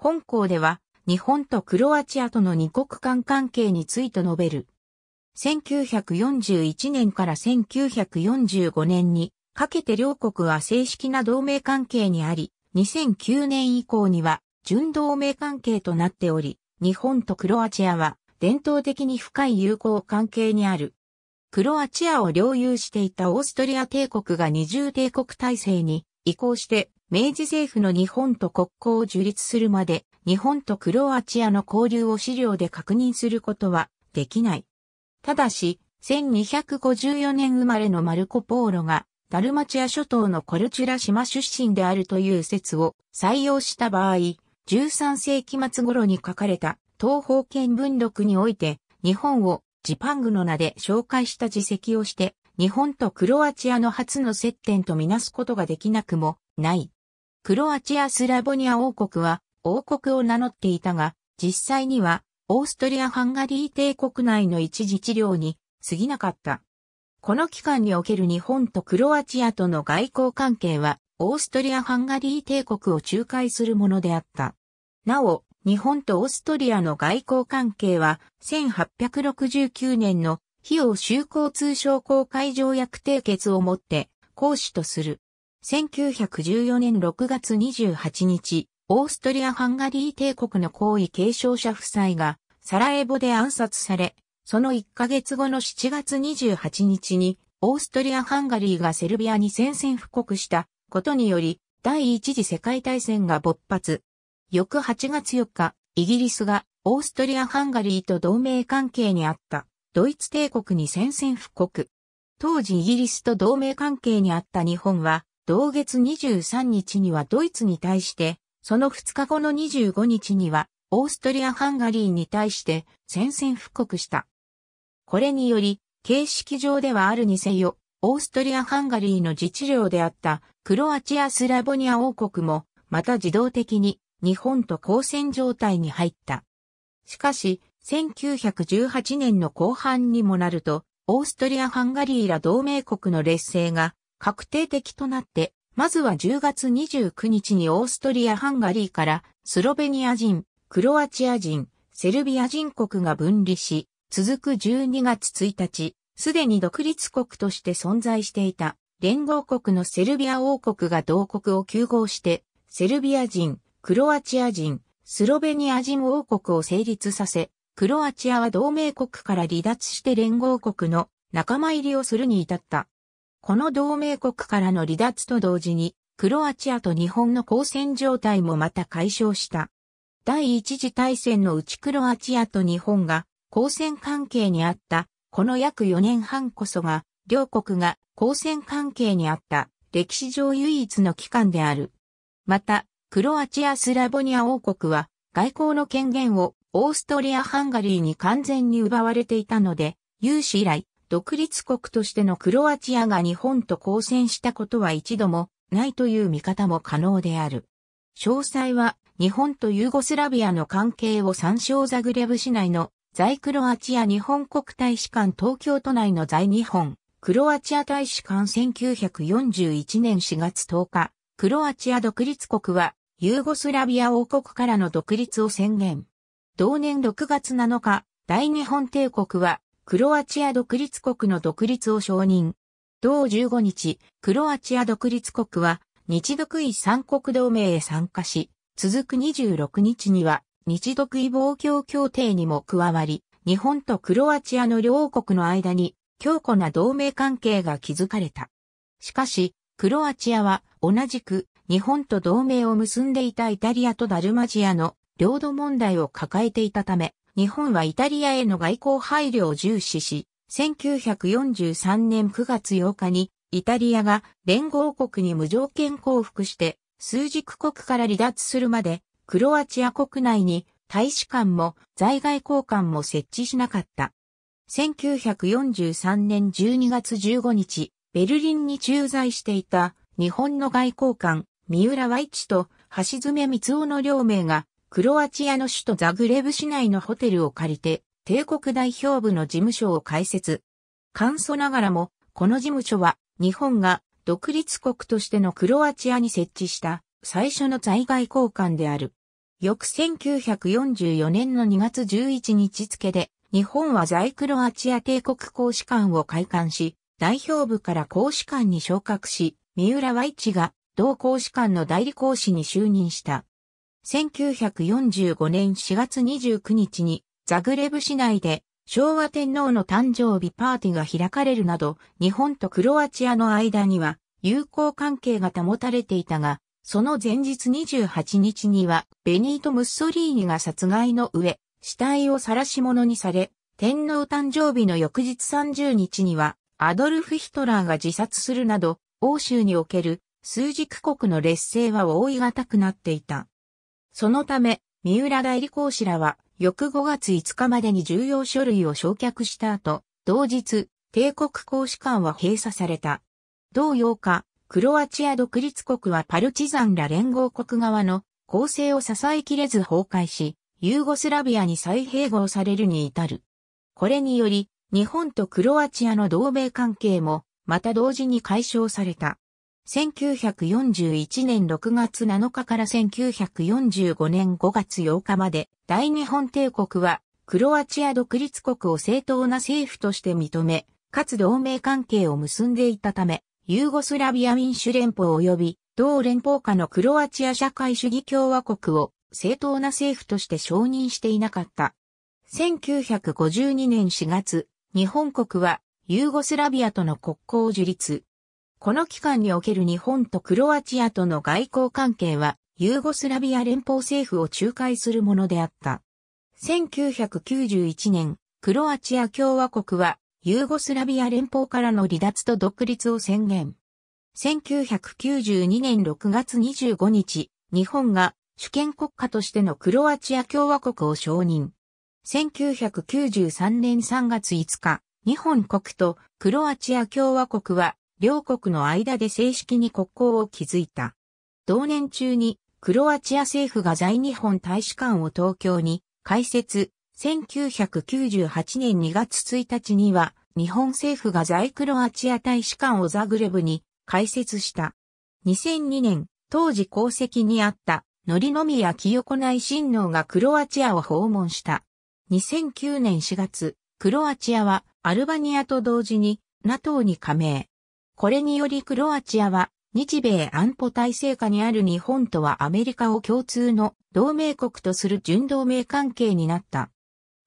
本校では、日本とクロアチアとの二国間関係について述べる。1941年から1945年にかけて両国は正式な同盟関係にあり、2009年以降には純同盟関係となっており、日本とクロアチアは伝統的に深い友好関係にある。クロアチアを領有していたオーストリア帝国が二重帝国体制に移行して明治政府の日本と国交を樹立するまで、日本とクロアチアの交流を資料で確認することはできない。ただし、1254年生まれのマルコ・ポーロが、ダルマチア諸島のコルチュラ島出身であるという説を採用した場合、13世紀末頃に書かれた東方見文録において、日本をジパングの名で紹介した自責をして、日本とクロアチアの初の接点とみなすことができなくもない。クロアチア・スラボニア王国は王国を名乗っていたが、実際にはオーストリア・ハンガリー帝国内の一時治療に過ぎなかった。この期間における日本とクロアチアとの外交関係は、オーストリア・ハンガリー帝国を仲介するものであった。なお、日本とオーストリアの外交関係は、1869年の費用修行通商公開条約締結をもって、公使とする。1914年6月28日、オーストリア・ハンガリー帝国の皇位継承者夫妻がサラエボで暗殺され、その1ヶ月後の7月28日に、オーストリア・ハンガリーがセルビアに宣戦布告したことにより、第一次世界大戦が勃発。翌8月4日、イギリスがオーストリア・ハンガリーと同盟関係にあったドイツ帝国に宣戦布告。当時イギリスと同盟関係にあった日本は同月23日にはドイツに対して、その2日後の25日には、オーストリア・ハンガリーに対して宣戦布告した。これにより、形式上ではあるにせよ、オーストリア・ハンガリーの自治領であったクロアチア・スラボニア王国も、また自動的に日本と交戦状態に入った。しかし、1918年の後半にもなると、オーストリア・ハンガリーら同盟国の劣勢が確定的となって、まずは10月29日にオーストリア・ハンガリーからスロベニア人、クロアチア人、セルビア人国が分離し、続く12月1日、すでに独立国として存在していた連合国のセルビア王国が同国を休合して、セルビア人、クロアチア人、スロベニア人王国を成立させ、クロアチアは同盟国から離脱して連合国の仲間入りをするに至った。この同盟国からの離脱と同時に、クロアチアと日本の交戦状態もまた解消した。第一次大戦のうちクロアチアと日本が交戦関係にあった、この約4年半こそが、両国が交戦関係にあった歴史上唯一の期間である。また、クロアチア・スラボニア王国は外交の権限をオーストリア・ハンガリーに完全に奪われていたので、有史以来独立国としてのクロアチアが日本と交戦したことは一度もないという見方も可能である。詳細は日本とユーゴスラビアの関係を参照ザグレブ市内の在クロアチア日本国大使館東京都内の在日本クロアチア大使館1941年4月10日クロアチア独立国はユーゴスラビア王国からの独立を宣言。同年6月7日、大日本帝国はクロアチア独立国の独立を承認。同15日、クロアチア独立国は、日独位三国同盟へ参加し、続く26日には、日独位防共協定にも加わり、日本とクロアチアの両国の間に、強固な同盟関係が築かれた。しかし、クロアチアは、同じく、日本と同盟を結んでいたイタリアとダルマジアの領土問題を抱えていたため、日本はイタリアへの外交配慮を重視し、1943年9月8日にイタリアが連合国に無条件降伏して枢軸国から離脱するまでクロアチア国内に大使館も在外交官も設置しなかった。1943年12月15日、ベルリンに駐在していた日本の外交官、三浦和一と橋爪光雄の両名がクロアチアの首都ザグレブ市内のホテルを借りて、帝国代表部の事務所を開設。簡素ながらも、この事務所は、日本が独立国としてのクロアチアに設置した最初の在外交換である。翌1944年の2月11日付で、日本は在クロアチア帝国公使館を開館し、代表部から公使館に昇格し、三浦和一が同公使館の代理公使に就任した。1945年4月29日にザグレブ市内で昭和天皇の誕生日パーティーが開かれるなど、日本とクロアチアの間には友好関係が保たれていたが、その前日28日には、ベニート・ムッソリーニが殺害の上、死体を晒し者にされ、天皇誕生日の翌日30日には、アドルフ・ヒトラーが自殺するなど、欧州における数軸国の劣勢は覆い難くなっていた。そのため、三浦代理講師らは、翌5月5日までに重要書類を焼却した後、同日、帝国公使館は閉鎖された。同8日、クロアチア独立国はパルチザンら連合国側の構成を支えきれず崩壊し、ユーゴスラビアに再併合されるに至る。これにより、日本とクロアチアの同盟関係も、また同時に解消された。1941年6月7日から1945年5月8日まで大日本帝国はクロアチア独立国を正当な政府として認め、かつ同盟関係を結んでいたため、ユーゴスラビア民主連邦及び同連邦下のクロアチア社会主義共和国を正当な政府として承認していなかった。1952年4月、日本国はユーゴスラビアとの国交を樹立。この期間における日本とクロアチアとの外交関係は、ユーゴスラビア連邦政府を仲介するものであった。1991年、クロアチア共和国は、ユーゴスラビア連邦からの離脱と独立を宣言。1992年6月25日、日本が主権国家としてのクロアチア共和国を承認。1993年3月5日、日本国とクロアチア共和国は両国の間で正式に国交を築いた。同年中に、クロアチア政府が在日本大使館を東京に開設、1998年2月1日には、日本政府が在クロアチア大使館をザグレブに開設した。2002年、当時功績にあったノリノミヤイ・シン親王がクロアチアを訪問した。2009年4月、クロアチアはアルバニアと同時に NATO に加盟。これによりクロアチアは日米安保体制下にある日本とはアメリカを共通の同盟国とする準同盟関係になった。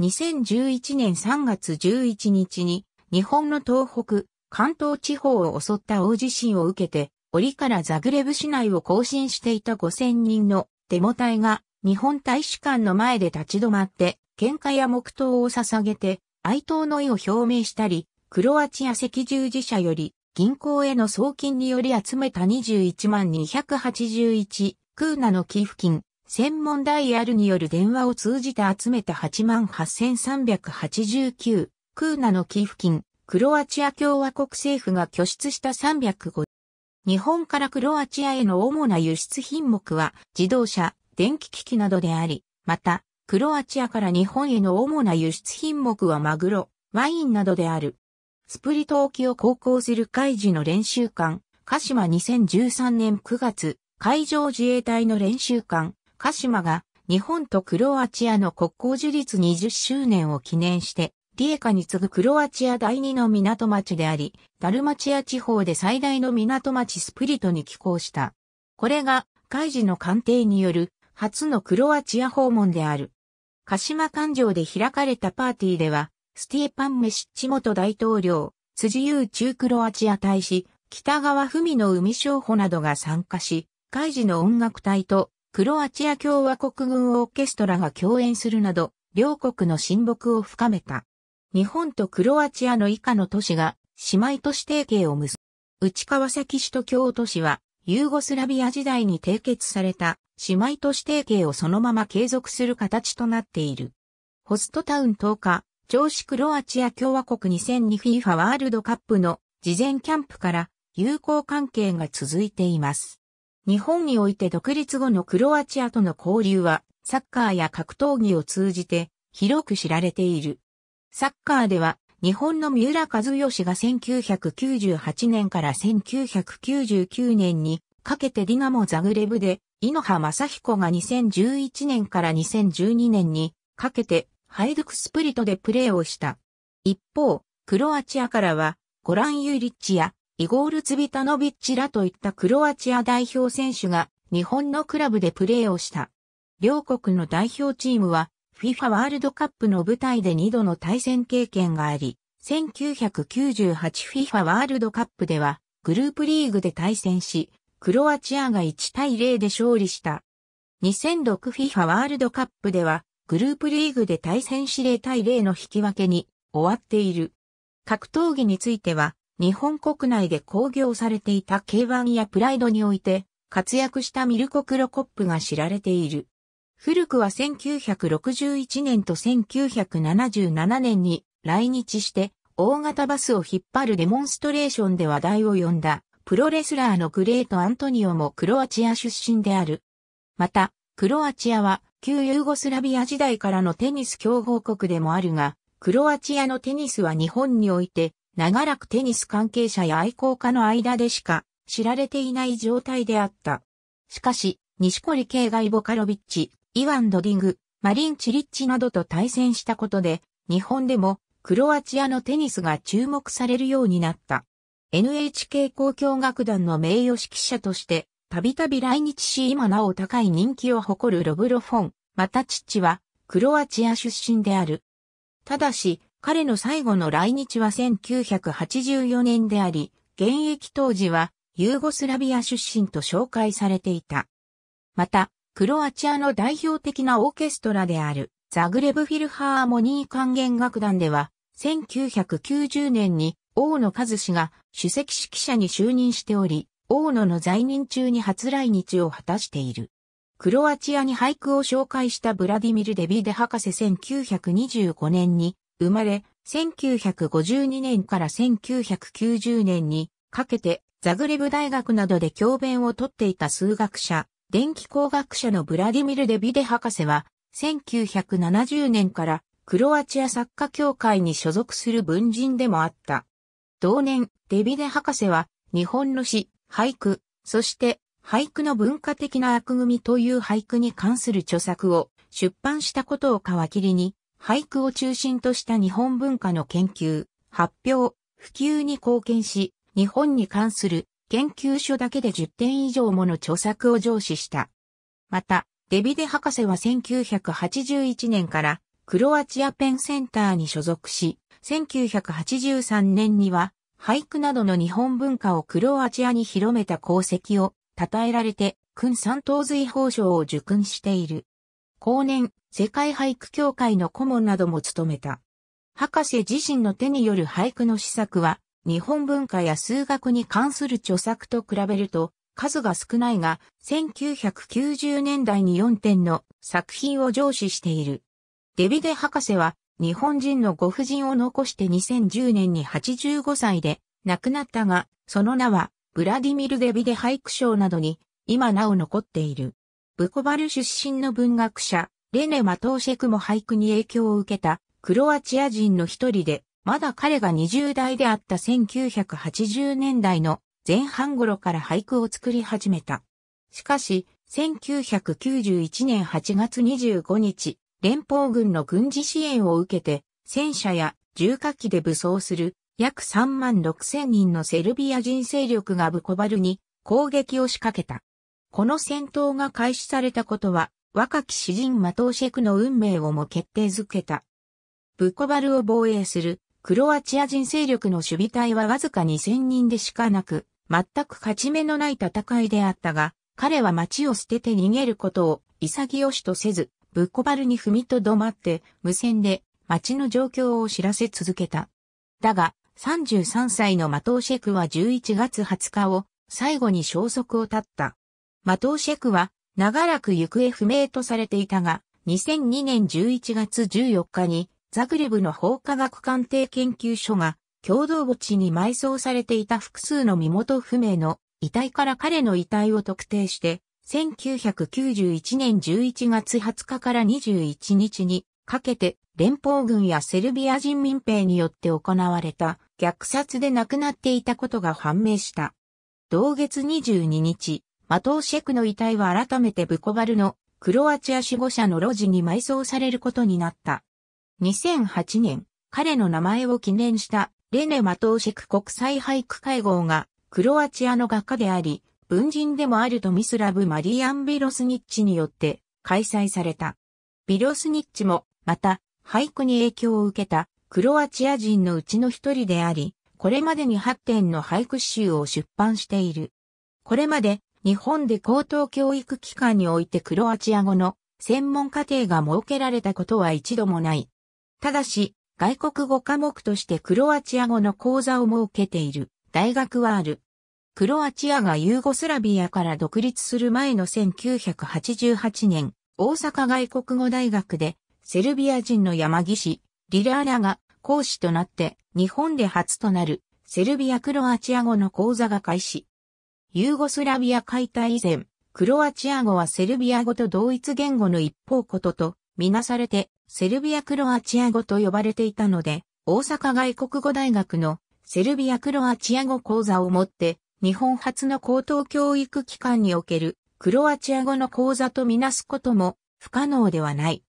2011年3月11日に日本の東北、関東地方を襲った大地震を受けて、折からザグレブ市内を行進していた5000人のデモ隊が日本大使館の前で立ち止まって喧嘩や黙祷を捧げて哀悼の意を表明したり、クロアチア赤十字社より銀行への送金により集めた21万281クーナの寄付金、専門ダイヤルによる電話を通じて集めた8万8389クーナの寄付金、クロアチア共和国政府が拠出した305日本からクロアチアへの主な輸出品目は自動車、電気機器などであり、また、クロアチアから日本への主な輸出品目はマグロ、ワインなどである。スプリト沖を航行する海事の練習艦、鹿島2013年9月、海上自衛隊の練習艦、鹿島が、日本とクロアチアの国交樹立20周年を記念して、リエカに次ぐクロアチア第2の港町であり、ダルマチア地方で最大の港町スプリトに寄港した。これが、海事の艦艇による、初のクロアチア訪問である。鹿島艦上で開かれたパーティーでは、スティーパン・メシッチ元大統領、辻優中クロアチア大使、北川文の海商法などが参加し、海事の音楽隊とクロアチア共和国軍オーケストラが共演するなど、両国の親睦を深めた。日本とクロアチアの以下の都市が姉妹都市提携を結ぶ。内川崎市と京都市は、ユーゴスラビア時代に締結された姉妹都市提携をそのまま継続する形となっている。ホストタウン10日、上司クロアチア共和国 2002FIFA ワールドカップの事前キャンプから友好関係が続いています。日本において独立後のクロアチアとの交流はサッカーや格闘技を通じて広く知られている。サッカーでは日本の三浦和義が1998年から1999年にかけてディナモザグレブで、井ノ葉正彦が2011年から2012年にかけてハイドクスプリトでプレーをした。一方、クロアチアからは、ゴラン・ユーリッチや、イゴール・ツビタノビッチらといったクロアチア代表選手が、日本のクラブでプレーをした。両国の代表チームは、FIFA ワールドカップの舞台で2度の対戦経験があり、1998FIFA ワールドカップでは、グループリーグで対戦し、クロアチアが1対0で勝利した。2006FIFA ワールドカップでは、グループリーグで対戦指令対0の引き分けに終わっている。格闘技については、日本国内で興行されていた K1 やプライドにおいて、活躍したミルコ・クロコップが知られている。古くは1961年と1977年に来日して大型バスを引っ張るデモンストレーションで話題を呼んだプロレスラーのグレート・アントニオもクロアチア出身である。また、クロアチアは旧ユーゴスラビア時代からのテニス強豪国でもあるが、クロアチアのテニスは日本において、長らくテニス関係者や愛好家の間でしか知られていない状態であった。しかし、西堀系外イボカロビッチ、イワン・ドディング、マリン・チリッチなどと対戦したことで、日本でもクロアチアのテニスが注目されるようになった。NHK 交響楽団の名誉指揮者として、たびたび来日し今なお高い人気を誇るロブロフォン、また父は、クロアチア出身である。ただし、彼の最後の来日は1984年であり、現役当時はユーゴスラビア出身と紹介されていた。また、クロアチアの代表的なオーケストラであるザグレブフィルハーモニー管弦楽団では、1990年に大野和氏が主席指揮者に就任しており、大野の在任中に初来日を果たしている。クロアチアに俳句を紹介したブラディミル・デビデ博士1925年に生まれ、1952年から1990年にかけてザグレブ大学などで教鞭をとっていた数学者、電気工学者のブラディミル・デビデ博士は、1970年からクロアチア作家協会に所属する文人でもあった。同年、デビデ博士は日本の詩、俳句、そして俳句の文化的な悪組という俳句に関する著作を出版したことを皮切りに、俳句を中心とした日本文化の研究、発表、普及に貢献し、日本に関する研究所だけで10点以上もの著作を上司した。また、デビデ博士は1981年からクロアチアペンセンターに所属し、1983年には俳句などの日本文化をクロアチアに広めた功績を称えられて、君三等随法賞を受勲している。後年、世界俳句協会の顧問なども務めた。博士自身の手による俳句の施策は、日本文化や数学に関する著作と比べると、数が少ないが、1990年代に4点の作品を上司している。デビデ博士は、日本人のご婦人を残して2010年に85歳で亡くなったが、その名はブラディミル・デビデ俳句賞などに今なお残っている。ブコバル出身の文学者、レネ・マトーシェクも俳句に影響を受けたクロアチア人の一人で、まだ彼が20代であった1980年代の前半頃から俳句を作り始めた。しかし、1991年8月25日、連邦軍の軍事支援を受けて、戦車や重火器で武装する約3万6千人のセルビア人勢力がブコバルに攻撃を仕掛けた。この戦闘が開始されたことは、若き詩人マトーシェクの運命をも決定づけた。ブコバルを防衛するクロアチア人勢力の守備隊はわずか2000人でしかなく、全く勝ち目のない戦いであったが、彼は町を捨てて逃げることを潔しとせず、ブコバルに踏みとどまって、無線で町の状況を知らせ続けた。だが、33歳のマトーシェクは11月20日を最後に消息を絶った。マトーシェクは長らく行方不明とされていたが、2002年11月14日にザグレブの法科学鑑定研究所が共同墓地に埋葬されていた複数の身元不明の遺体から彼の遺体を特定して、1991年11月20日から21日にかけて連邦軍やセルビア人民兵によって行われた虐殺で亡くなっていたことが判明した。同月22日、マトーシェクの遺体は改めてブコバルのクロアチア守護者の路地に埋葬されることになった。2008年、彼の名前を記念したレネ・マトーシェク国際俳句会合がクロアチアの画家であり、文人でもあるトミスラブ・マリアン・ビロスニッチによって開催された。ビロスニッチも、また、俳句に影響を受けたクロアチア人のうちの一人であり、これまでに8点の俳句集を出版している。これまで日本で高等教育機関においてクロアチア語の専門課程が設けられたことは一度もない。ただし、外国語科目としてクロアチア語の講座を設けている大学はある。クロアチアがユーゴスラビアから独立する前の1988年、大阪外国語大学でセルビア人の山岸リラーラが講師となって日本で初となるセルビア・クロアチア語の講座が開始。ユーゴスラビア解体以前、クロアチア語はセルビア語と同一言語の一方こととみなされてセルビア・クロアチア語と呼ばれていたので、大阪外国語大学のセルビア・クロアチア語講座をもって日本初の高等教育機関におけるクロアチア語の講座とみなすことも不可能ではない。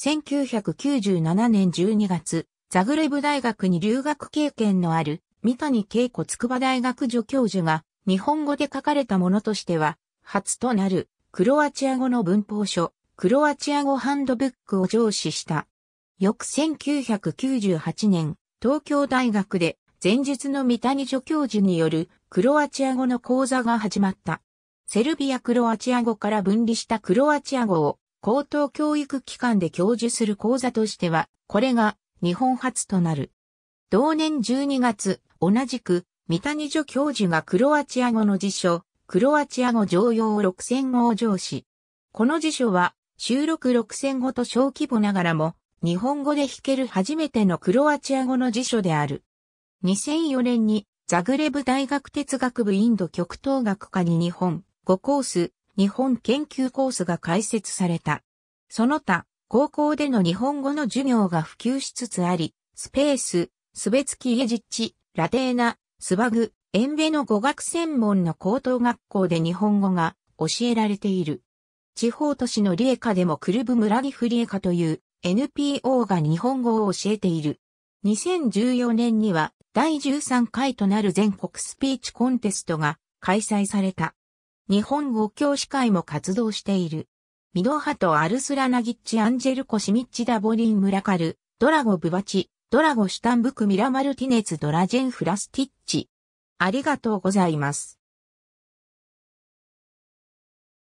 1997年12月、ザグレブ大学に留学経験のある三谷恵子筑波大学助教授が日本語で書かれたものとしては初となるクロアチア語の文法書クロアチア語ハンドブックを上司した。翌1998年東京大学で前述の三谷助教授によるクロアチア語の講座が始まった。セルビアクロアチア語から分離したクロアチア語を高等教育機関で教授する講座としては、これが日本初となる。同年12月、同じく、三谷助教授がクロアチア語の辞書、クロアチア語常用6000語を上司。この辞書は、収録6000語と小規模ながらも、日本語で弾ける初めてのクロアチア語の辞書である。2004年に、ザグレブ大学哲学部インド極東学科に日本、5コース、日本研究コースが開設された。その他、高校での日本語の授業が普及しつつあり、スペース、スベツキエジッチ、ラテーナ、スバグ、エンベの語学専門の高等学校で日本語が教えられている。地方都市のリエカでもクルブ村ギフリエカという NPO が日本語を教えている。2014年には第13回となる全国スピーチコンテストが開催された。日本語教師会も活動している。ミドハト・アルスラナギッチ・アンジェルコ・シミッチ・ダボリン・ムラカル、ドラゴ・ブバチ、ドラゴ・シュタンブク・ミラ・マルティネツ・ドラジェン・フラスティッチ。ありがとうございます。